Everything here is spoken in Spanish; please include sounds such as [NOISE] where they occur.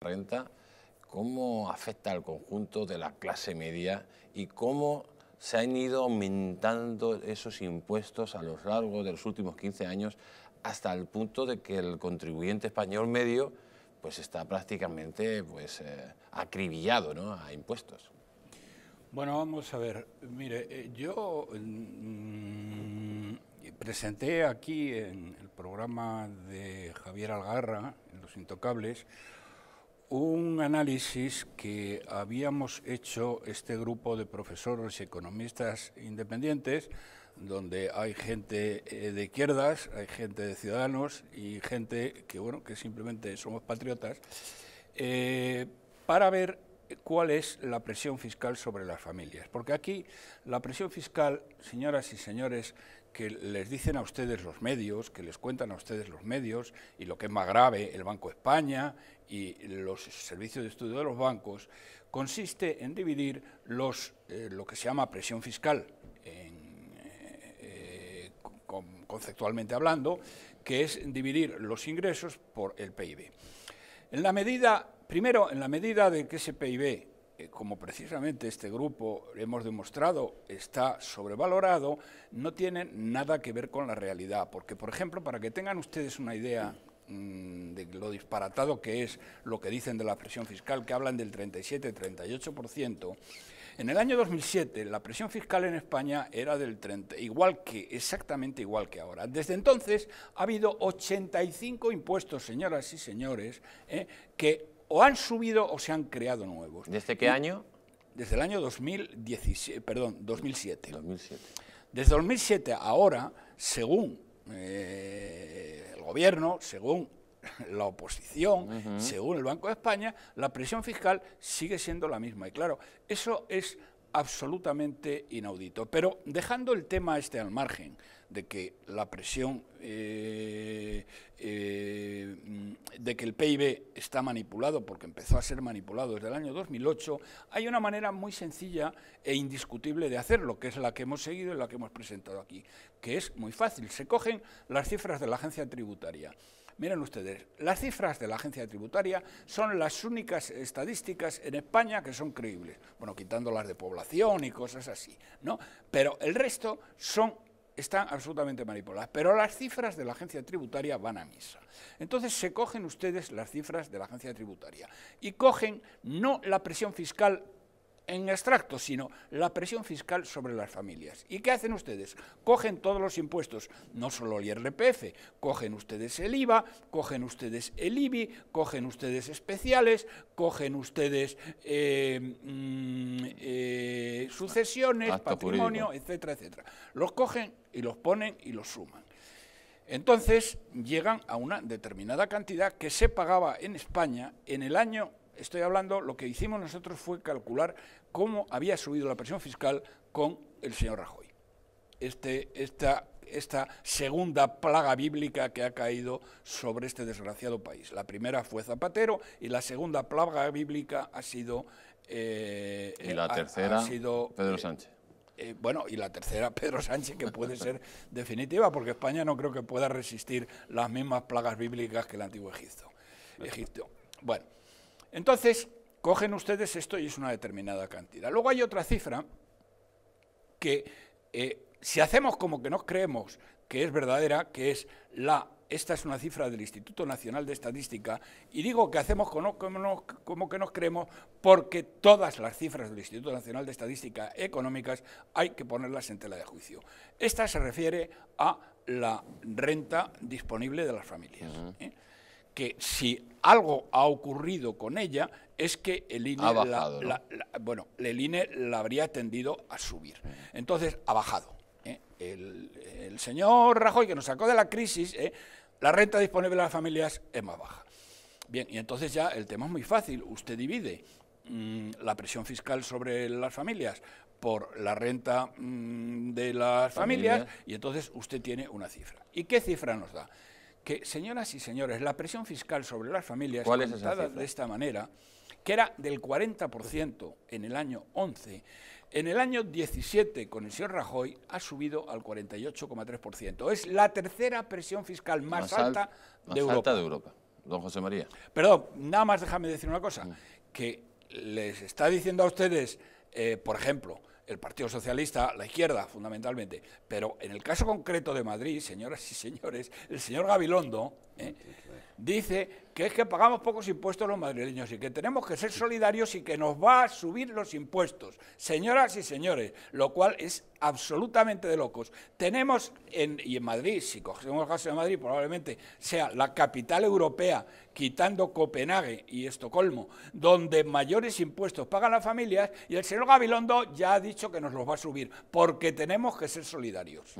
renta, cómo afecta al conjunto de la clase media y cómo se han ido aumentando esos impuestos a lo largo de los últimos 15 años hasta el punto de que el contribuyente español medio pues está prácticamente pues, eh, acribillado a impuestos. Bueno, vamos a ver, mire, eh, yo mm, presenté aquí en el programa de Javier Algarra, en Los Intocables, un análisis que habíamos hecho este grupo de profesores y economistas independientes, donde hay gente eh, de izquierdas, hay gente de ciudadanos y gente que, bueno, que simplemente somos patriotas, eh, para ver cuál es la presión fiscal sobre las familias. Porque aquí la presión fiscal, señoras y señores, que les dicen a ustedes los medios, que les cuentan a ustedes los medios, y lo que es más grave, el Banco de España y los servicios de estudio de los bancos, consiste en dividir los, eh, lo que se llama presión fiscal, eh, conceptualmente hablando, que es dividir los ingresos por el PIB. En la medida primero, en la medida de que ese PIB, eh, como precisamente este grupo hemos demostrado, está sobrevalorado, no tiene nada que ver con la realidad. Porque, por ejemplo, para que tengan ustedes una idea mm, de lo disparatado que es lo que dicen de la presión fiscal, que hablan del 37-38%, en el año 2007 la presión fiscal en España era del 30, igual que, exactamente igual que ahora. Desde entonces ha habido 85 impuestos, señoras y señores, eh, que o han subido o se han creado nuevos. ¿Desde qué año? Desde el año 2017, perdón, 2007. 2007. Desde 2007 ahora, según eh, el gobierno, según la oposición, según el Banco de España, la presión fiscal sigue siendo la misma. Y claro, eso es absolutamente inaudito. Pero dejando el tema este al margen de que la presión, eh, eh, de que el PIB está manipulado, porque empezó a ser manipulado desde el año 2008, hay una manera muy sencilla e indiscutible de hacerlo, que es la que hemos seguido y la que hemos presentado aquí, que es muy fácil. Se cogen las cifras de la agencia tributaria. Miren ustedes, las cifras de la agencia tributaria son las únicas estadísticas en España que son creíbles, bueno, quitando las de población y cosas así, ¿no? Pero el resto son están absolutamente manipuladas, pero las cifras de la agencia tributaria van a misa. Entonces se cogen ustedes las cifras de la agencia tributaria y cogen no la presión fiscal en extracto, sino la presión fiscal sobre las familias. ¿Y qué hacen ustedes? Cogen todos los impuestos, no solo el IRPF, cogen ustedes el IVA, cogen ustedes el IBI, cogen ustedes especiales, cogen ustedes eh, mm, eh, sucesiones, patrimonio, etcétera, etcétera. Los cogen y los ponen y los suman. Entonces llegan a una determinada cantidad que se pagaba en España en el año Estoy hablando, lo que hicimos nosotros fue calcular cómo había subido la presión fiscal con el señor Rajoy. Este, esta, esta segunda plaga bíblica que ha caído sobre este desgraciado país. La primera fue Zapatero y la segunda plaga bíblica ha sido... Eh, y la eh, tercera, Pedro eh, Sánchez. bueno, y la tercera, [LAUGHS] Pedro Sánchez, que puede ser definitiva, porque España no creo que pueda resistir las mismas plagas bíblicas que el antiguo Egipto. Egipto. Bueno, entonces, cogen ustedes esto y es una determinada cantidad. Luego hay otra cifra que eh, si hacemos como que nos creemos que es verdadera, que es la, esta es una cifra del Instituto Nacional de Estadística, y digo que hacemos como, que nos creemos porque todas las cifras del Instituto Nacional de Estadística económicas hay que ponerlas en tela de juicio. Esta se refiere a la renta disponible de las familias que si algo ha ocurrido con ella es que el INE, la, bueno, el INE la habría tendido a subir. Entonces, ha bajado. ¿eh? El, señor Rajoy, que nos sacó de la crisis, ¿eh? la renta disponible de las familias es más baja. Bien, y entonces ya el tema es muy fácil. Usted divide mm, la presión fiscal sobre las familias por la renta mm, de las familias y entonces usted tiene una cifra. ¿Y qué cifra nos da? que, señoras y señores, la presión fiscal sobre las familias es de esta manera, que era del 40% en el año 11, en el año 17 con el señor Rajoy ha subido al 48,3%. Es la tercera presión fiscal más, alta, de, Europa. alta de Europa. Don José María. Perdón, nada más déjame decir una cosa, mm. que les está diciendo a ustedes, eh, por ejemplo, el Partido Socialista, la izquierda fundamentalmente, pero en el caso concreto de Madrid, señoras y señores, el señor Gabilondo... ¿eh? dice que es que pagamos pocos impuestos los madrileños y que tenemos que ser solidarios y que nos va a subir los impuestos, señoras y señores, lo cual es absolutamente de locos. Tenemos, en, y en Madrid, si cogemos el caso de Madrid, probablemente sea la capital europea, quitando Copenhague y Estocolmo, donde mayores impuestos pagan las familias, y el señor Gabilondo ya ha dicho que nos los va a subir, porque tenemos que ser solidarios.